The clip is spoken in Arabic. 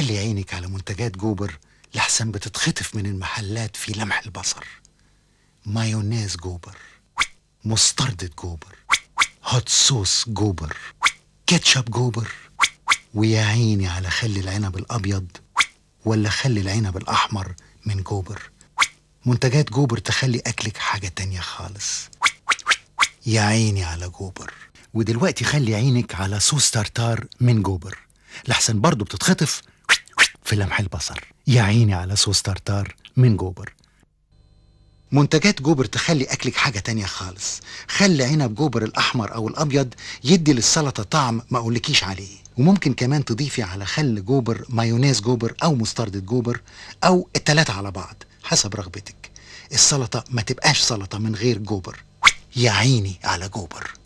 خلي عينك على منتجات جوبر لحسن بتتخطف من المحلات في لمح البصر مايونيز جوبر مستردة جوبر هوت صوص جوبر كاتشب جوبر ويا عيني على خل العنب الأبيض ولا خل العنب الأحمر من جوبر منتجات جوبر تخلي أكلك حاجة تانية خالص يا عيني على جوبر ودلوقتي خلي عينك على صوص تارتار من جوبر لحسن برضه بتتخطف في لمح البصر يا عيني على صوص تارتار من جوبر منتجات جوبر تخلي أكلك حاجة تانية خالص خلي عنب جوبر الأحمر أو الأبيض يدي للسلطة طعم ما أقولكيش عليه وممكن كمان تضيفي على خل جوبر مايونيز جوبر أو مستردة جوبر أو التلاتة على بعض حسب رغبتك السلطة ما تبقاش سلطة من غير جوبر يا عيني على جوبر